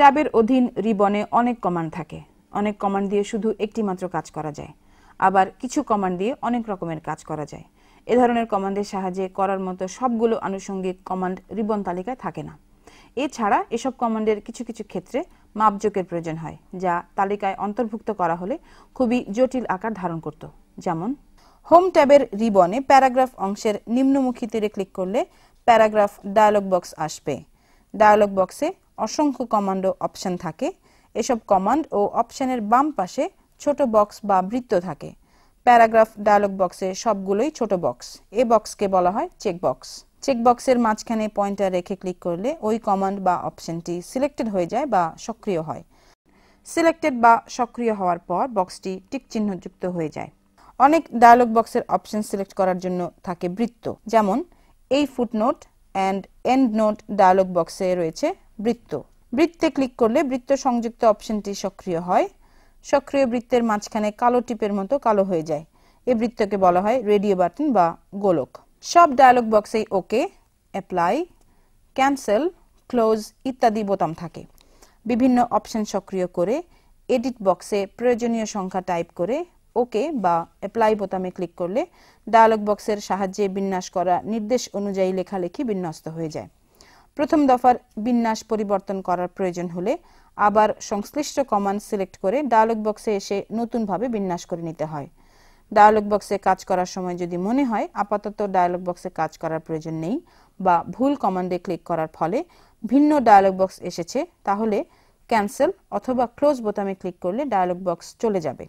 ট্যাবের অধীন রিবনে অনেক কমান্ড থাকে অনেক কমান্ড দিয়ে শুধু একটি মাত্র কাজ করা যায় আবার কিছু কমান্ড দিয়ে অনেক রকমের কাজ করা যায় এ ধরনের কমান্ডের সাহায্যে করার মতো সবগুলো আনুষঙ্গিক কমান্ড রিবন তালিকায় থাকে না এছাড়া এসব কমান্ডের কিছু কিছু ক্ষেত্রে মাপজোকের প্রয়োজন হয় যা তালিকায় অন্তর্ভুক্ত করা হলে খুবই জটিল আকার ধারণ করত যেমন হোম ট্যাবের রিবনে প্যারাগ্রাফ অংশের নিম্নমুখী তীরে ক্লিক করলে প্যারাগ্রাফ ডায়ালগ বক্স আসবে ডায়ালগ বক্সে অসংখ্য কমান্ড ও অপশান থাকে এসব কমান্ড ও অপশানের বাম পাশে ছোট বক্স বা বৃত্ত থাকে প্যারাগ্রাফ ডায়ালগ বক্সে সবগুলোই ছোট বক্স এ বক্সকে বলা হয় চেকবক্স বক্সের মাঝখানে পয়েন্টার রেখে ক্লিক করলে ওই কমান্ড বা অপশানটি সিলেক্টেড হয়ে যায় বা সক্রিয় হয় সিলেক্টেড বা সক্রিয় হওয়ার পর বক্সটি টিক চিহ্নযুক্ত হয়ে যায় অনেক ডায়ালগ বক্সের অপশন সিলেক্ট করার জন্য থাকে বৃত্ত যেমন এই footnote and endnote dialog বক্সে রয়েছে বৃত্ত বৃত্তে ক্লিক করলে বৃত্ত সংযুক্ত অপশনটি সক্রিয় হয় সক্রিয় বৃত্তের মাঝখানে কালো টিপের মতো কালো হয়ে যায় এ বৃত্তকে বলা হয় রেডিও বাটন বা গোলক সব ডায়ালগ বক্সেই ওকে অ্যাপ্লাই ক্যান্সেল ক্লোজ ইত্যাদি বোতাম থাকে বিভিন্ন অপশন সক্রিয় করে এডিট বক্সে প্রয়োজনীয় সংখ্যা টাইপ করে ওকে বা অ্যাপ্লাই বোতামে ক্লিক করলে ডায়ালগ বক্সের সাহায্যে বিন্যাস করা নির্দেশ অনুযায়ী লেখালেখি বিন্যস্ত হয়ে যায় প্রথম দফার বিন্যাস পরিবর্তন করার প্রয়োজন হলে আবার সংশ্লিষ্ট কমান্ড সিলেক্ট করে ডায়ালগ বক্সে এসে নতুনভাবে বিন্যাস করে নিতে হয় ডায়ালগ বক্সে কাজ করার সময় যদি মনে হয় আপাতত ডায়ালগ বক্সে কাজ করার প্রয়োজন নেই বা ভুল কমান্ডে ক্লিক করার ফলে ভিন্ন ডায়ালগ বক্স এসেছে তাহলে ক্যান্সেল অথবা ক্লোজ বোতামে ক্লিক করলে ডায়ালগ বক্স চলে যাবে